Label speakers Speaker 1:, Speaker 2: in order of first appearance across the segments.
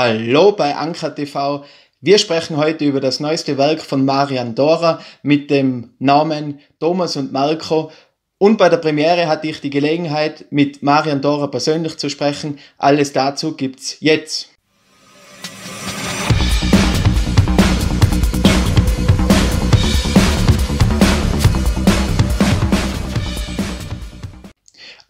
Speaker 1: Hallo bei Anker TV. Wir sprechen heute über das neueste Werk von Marian Dora mit dem Namen Thomas und Marco. Und bei der Premiere hatte ich die Gelegenheit, mit Marian Dora persönlich zu sprechen. Alles dazu gibt's jetzt.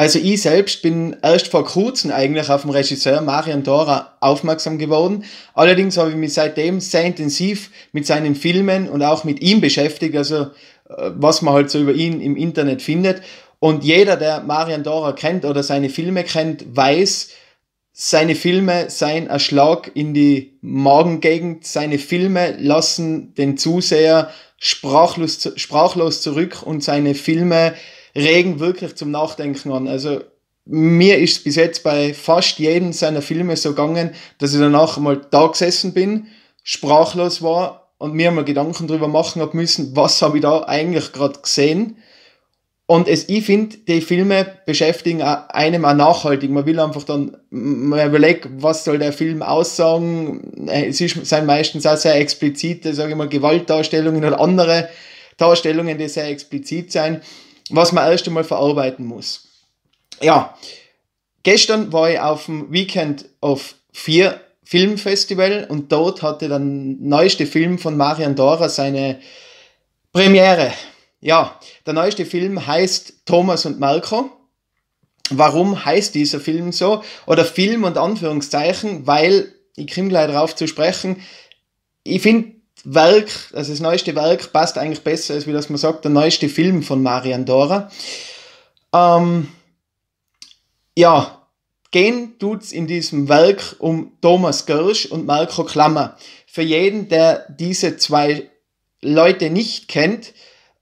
Speaker 1: Also ich selbst bin erst vor kurzem eigentlich auf den Regisseur Marian Dora aufmerksam geworden. Allerdings habe ich mich seitdem sehr intensiv mit seinen Filmen und auch mit ihm beschäftigt, also äh, was man halt so über ihn im Internet findet. Und jeder, der Marian Dora kennt oder seine Filme kennt, weiß, seine Filme seien ein Schlag in die Magengegend. Seine Filme lassen den Zuseher sprachlos, sprachlos zurück und seine Filme regen wirklich zum Nachdenken an. Also mir ist es bis jetzt bei fast jedem seiner Filme so gegangen, dass ich danach mal da gesessen bin, sprachlos war und mir mal Gedanken darüber machen habe müssen, was habe ich da eigentlich gerade gesehen. Und es, ich finde, die Filme beschäftigen einem auch nachhaltig. Man will einfach dann, man überlegt, was soll der Film aussagen. Äh, es sind meistens auch sehr explizite, sage ich mal, Gewaltdarstellungen oder andere Darstellungen, die sehr explizit sind was man erst einmal verarbeiten muss. Ja, gestern war ich auf dem Weekend of vier Filmfestival und dort hatte der neueste Film von Marian Dora seine Premiere. Ja, der neueste Film heißt Thomas und Marco. Warum heißt dieser Film so? Oder Film und Anführungszeichen, weil, ich komme gleich darauf zu sprechen, ich finde Werk, also das neueste Werk passt eigentlich besser, als wie das man sagt, der neueste Film von Marian Dora. Ähm, ja, gehen tut es in diesem Werk um Thomas Gersch und Marco Klammer. Für jeden, der diese zwei Leute nicht kennt,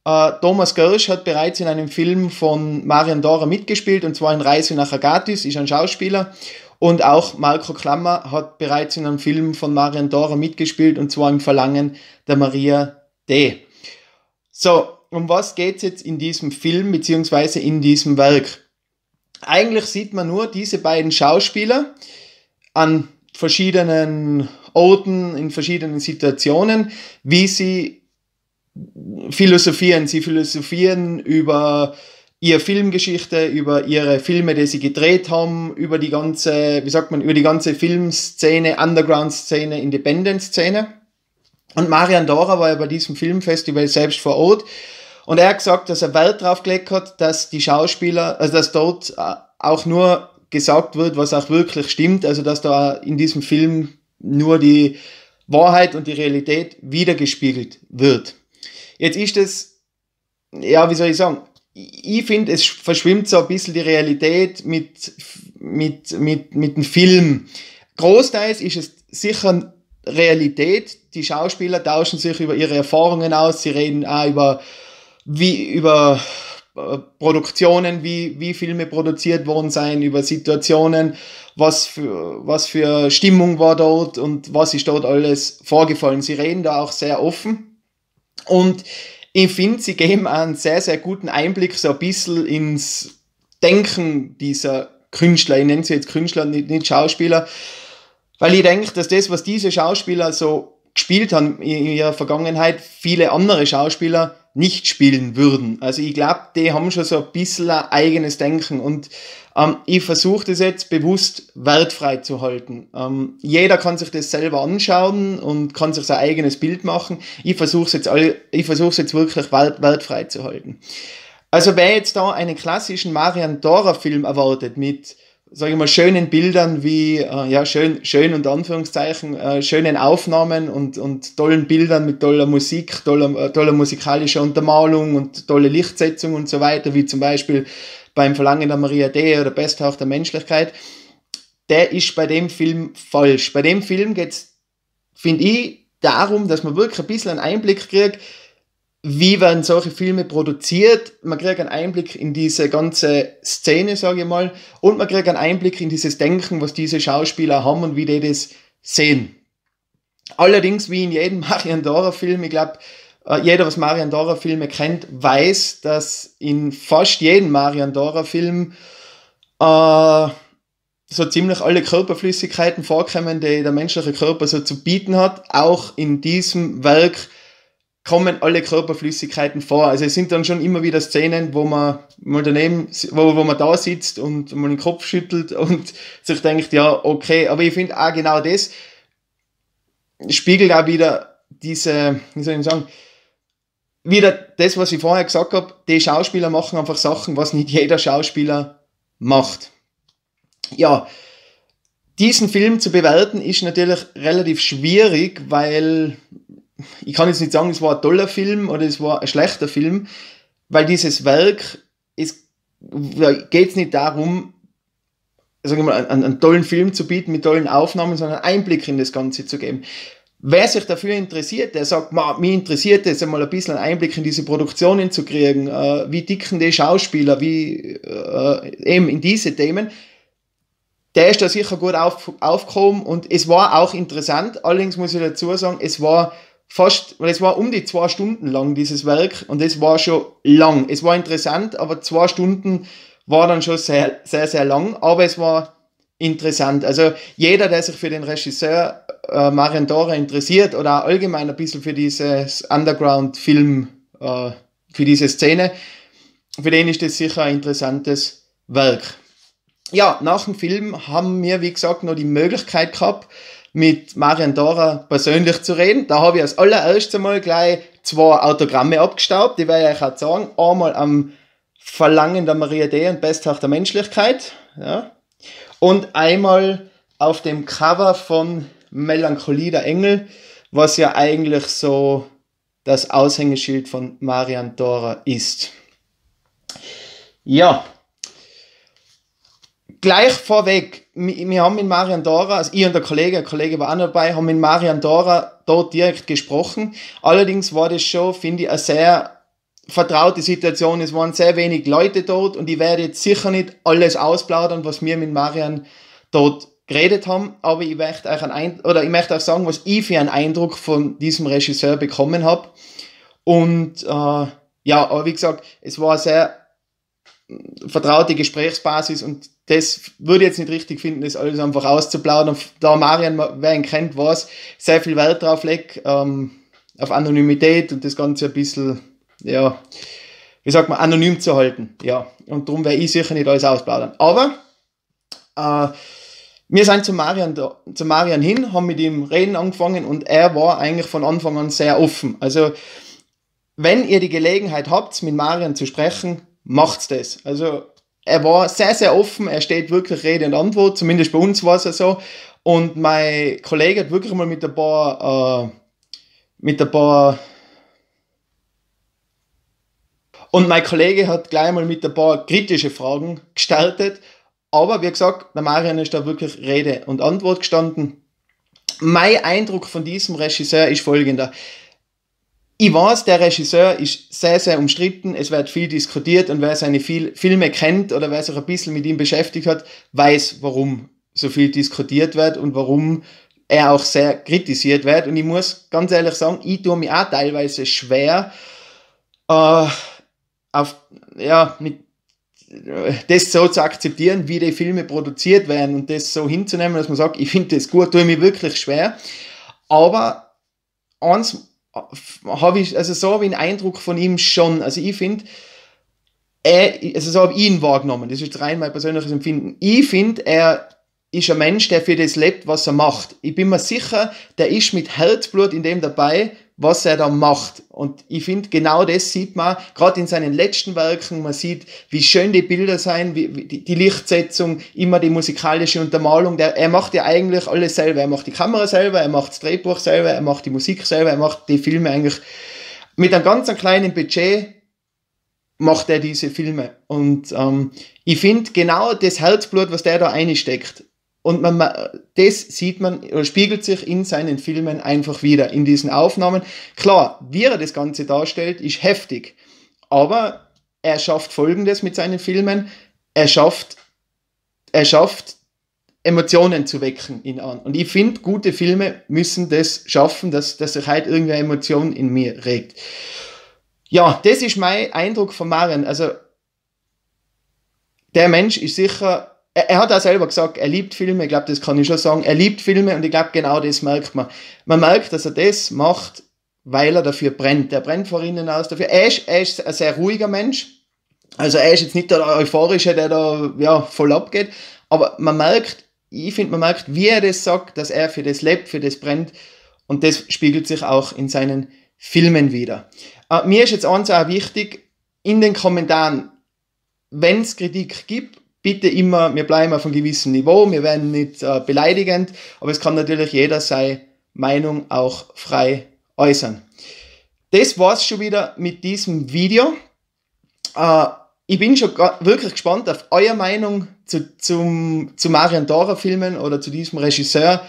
Speaker 1: äh, Thomas Gersch hat bereits in einem Film von Marian Dora mitgespielt, und zwar in Reise nach Agathis, ist ein Schauspieler. Und auch Marco Klammer hat bereits in einem Film von Marian Dora mitgespielt und zwar im Verlangen der Maria D. So, um was geht es jetzt in diesem Film bzw. in diesem Werk? Eigentlich sieht man nur diese beiden Schauspieler an verschiedenen Orten, in verschiedenen Situationen, wie sie philosophieren. Sie philosophieren über äh, ihre Filmgeschichte, über ihre Filme, die sie gedreht haben, über die ganze, wie sagt man, über die ganze Filmszene, Underground-Szene, Independent-Szene. Und Marian Dora war ja bei diesem Filmfestival selbst vor Ort. Und er hat gesagt, dass er Wert drauf gelegt hat, dass die Schauspieler, also dass dort äh, auch nur gesagt wird, was auch wirklich stimmt, also dass da in diesem Film nur die Wahrheit und die Realität wiedergespiegelt wird. Jetzt ist es, ja, wie soll ich sagen, ich finde, es verschwimmt so ein bisschen die Realität mit, mit, mit, mit dem Film. Großteils ist es sicher Realität. Die Schauspieler tauschen sich über ihre Erfahrungen aus. Sie reden auch über, wie, über äh, Produktionen, wie, wie Filme produziert worden sein, über Situationen, was für, was für Stimmung war dort und was ist dort alles vorgefallen. Sie reden da auch sehr offen. Und ich finde, sie geben einen sehr, sehr guten Einblick so ein bisschen ins Denken dieser Künstler. Ich nenne sie jetzt Künstler, nicht, nicht Schauspieler. Weil ich denke, dass das, was diese Schauspieler so gespielt haben in ihrer Vergangenheit, viele andere Schauspieler nicht spielen würden. Also ich glaube, die haben schon so ein bisschen ein eigenes Denken und ähm, ich versuche das jetzt bewusst wertfrei zu halten. Ähm, jeder kann sich das selber anschauen und kann sich sein eigenes Bild machen. Ich versuche es jetzt, jetzt wirklich wert, wertfrei zu halten. Also wer jetzt da einen klassischen Marian Dora Film erwartet mit sage ich mal, schönen Bildern wie, äh, ja, schön, schön und Anführungszeichen, äh, schönen Aufnahmen und, und tollen Bildern mit toller Musik, toller, äh, toller musikalischer Untermalung und tolle Lichtsetzung und so weiter, wie zum Beispiel beim Verlangen der Maria D. oder Besthauch der Menschlichkeit, der ist bei dem Film falsch. Bei dem Film geht es, finde ich, darum, dass man wirklich ein bisschen einen Einblick kriegt, wie werden solche Filme produziert. Man kriegt einen Einblick in diese ganze Szene, sage ich mal, und man kriegt einen Einblick in dieses Denken, was diese Schauspieler haben und wie die das sehen. Allerdings, wie in jedem Marian Dora-Film, ich glaube, äh, jeder, was Marian Dora-Filme kennt, weiß, dass in fast jedem Marian Dora-Film äh, so ziemlich alle Körperflüssigkeiten vorkommen, die der menschliche Körper so zu bieten hat. Auch in diesem Werk kommen alle Körperflüssigkeiten vor. Also es sind dann schon immer wieder Szenen, wo man mal daneben, wo, wo man da sitzt und mal den Kopf schüttelt und sich denkt, ja, okay, aber ich finde auch genau das spiegelt auch wieder diese, wie soll ich sagen, wieder das, was ich vorher gesagt habe, die Schauspieler machen einfach Sachen, was nicht jeder Schauspieler macht. Ja, diesen Film zu bewerten ist natürlich relativ schwierig, weil ich kann jetzt nicht sagen, es war ein toller Film oder es war ein schlechter Film, weil dieses Werk, es geht es nicht darum, sagen wir mal, einen, einen tollen Film zu bieten mit tollen Aufnahmen, sondern einen Einblick in das Ganze zu geben. Wer sich dafür interessiert, der sagt, ma, mich interessiert es, einmal ein bisschen einen Einblick in diese Produktionen zu kriegen, äh, wie dicken die Schauspieler, wie äh, eben in diese Themen, der ist da sicher gut auf, aufgekommen und es war auch interessant. Allerdings muss ich dazu sagen, es war fast, weil es war um die zwei Stunden lang, dieses Werk, und es war schon lang. Es war interessant, aber zwei Stunden war dann schon sehr, sehr, sehr lang, aber es war interessant. Also jeder, der sich für den Regisseur äh, Marian Dora interessiert oder auch allgemein ein bisschen für dieses Underground-Film, äh, für diese Szene, für den ist das sicher ein interessantes Werk. Ja, nach dem Film haben wir, wie gesagt, noch die Möglichkeit gehabt, mit Marian Dora persönlich zu reden. Da habe ich als allererstes Mal gleich zwei Autogramme abgestaubt, die werde ich euch auch sagen. Einmal am Verlangen der Maria D. und Besthaft der Menschlichkeit. Ja. Und einmal auf dem Cover von Melancholie der Engel, was ja eigentlich so das Aushängeschild von Marian Dora ist. Ja, gleich vorweg, wir, haben mit Marian Dora, also ich und der Kollege, der Kollege war auch noch dabei, haben mit Marian Dora dort direkt gesprochen. Allerdings war das schon, finde ich, eine sehr vertraute Situation. Es waren sehr wenig Leute dort und ich werde jetzt sicher nicht alles ausplaudern, was wir mit Marian dort geredet haben, aber ich möchte euch, einen, oder ich möchte euch sagen, was ich für einen Eindruck von diesem Regisseur bekommen habe. Und äh, ja, aber wie gesagt, es war sehr vertraute Gesprächsbasis und das würde ich jetzt nicht richtig finden, das alles einfach auszuplaudern. Da Marian, wer ihn kennt, weiß, sehr viel Wert drauf legt, ähm, auf Anonymität und das Ganze ein bisschen, ja, wie sagt man, anonym zu halten. Ja, und darum werde ich sicher nicht alles ausplaudern. Aber äh, wir sind zu Marian, da, zu Marian hin, haben mit ihm reden angefangen und er war eigentlich von Anfang an sehr offen. Also, wenn ihr die Gelegenheit habt, mit Marian zu sprechen, macht's das. Also er war sehr, sehr offen, er steht wirklich Rede und Antwort, zumindest bei uns war es ja so. Und mein Kollege hat wirklich mal mit ein paar, äh, mit ein paar, und mein Kollege hat gleich mal mit ein paar kritische Fragen gestartet. Aber wie gesagt, der Marian ist da wirklich Rede und Antwort gestanden. Mein Eindruck von diesem Regisseur ist folgender. Ich weiß, der Regisseur ist sehr, sehr umstritten. Es wird viel diskutiert und wer seine viel Filme kennt oder wer sich ein bisschen mit ihm beschäftigt hat, weiß, warum so viel diskutiert wird und warum er auch sehr kritisiert wird. Und ich muss ganz ehrlich sagen, ich tue mich auch teilweise schwer, äh, auf, ja, mit, äh, das so zu akzeptieren, wie die Filme produziert werden und das so hinzunehmen, dass man sagt, ich finde das gut, tue mich wirklich schwer. Aber eins habe ich also so einen Eindruck von ihm schon. Also ich finde, also so habe ich ihn wahrgenommen. Das ist rein mein persönliches Empfinden. Ich finde, er ist ein Mensch, der für das lebt, was er macht. Ich bin mir sicher, der ist mit Herzblut in dem dabei, was er da macht. Und ich finde, genau das sieht man gerade in seinen letzten Werken. Man sieht, wie schön die Bilder sein, wie, wie die, die Lichtsetzung, immer die musikalische Untermalung. Der, er macht ja eigentlich alles selber. Er macht die Kamera selber, er macht das Drehbuch selber, er macht die Musik selber, er macht die Filme eigentlich mit einem ganz kleinen Budget macht er diese Filme. Und ähm, ich finde genau das Herzblut, was der da einsteckt, und man, das sieht man oder spiegelt sich in seinen Filmen einfach wieder, in diesen Aufnahmen. Klar, wie er das Ganze darstellt, ist heftig. Aber er schafft Folgendes mit seinen Filmen. Er schafft, er schafft Emotionen zu wecken in an. Und ich finde, gute Filme müssen das schaffen, dass, dass sich halt irgendeine Emotion in mir regt. Ja, das ist mein Eindruck von Maren. Also, der Mensch ist sicher er, hat auch selber gesagt, er liebt Filme, ich glaube, das kann ich schon sagen, er liebt Filme und ich glaube, genau das merkt man. Man merkt, dass er das macht, weil er dafür brennt. Er brennt vor innen aus dafür. Er ist, er ist ein sehr ruhiger Mensch. Also er ist jetzt nicht der Euphorische, der da ja, voll abgeht, aber man merkt, ich finde, man merkt, wie er das sagt, dass er für das lebt, für das brennt und das spiegelt sich auch in seinen Filmen wieder. Äh, mir ist jetzt eins auch wichtig, in den Kommentaren, wenn es Kritik gibt, bitte immer, wir bleiben auf einem gewissen Niveau, wir werden nicht äh, beleidigend, aber es kann natürlich jeder seine Meinung auch frei äußern. Das war's schon wieder mit diesem Video. Äh, ich bin schon wirklich gespannt auf eure Meinung zu, zum, zu Marian Dora Filmen oder zu diesem Regisseur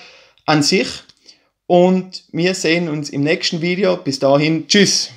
Speaker 1: an sich. Und wir sehen uns im nächsten Video. Bis dahin, tschüss.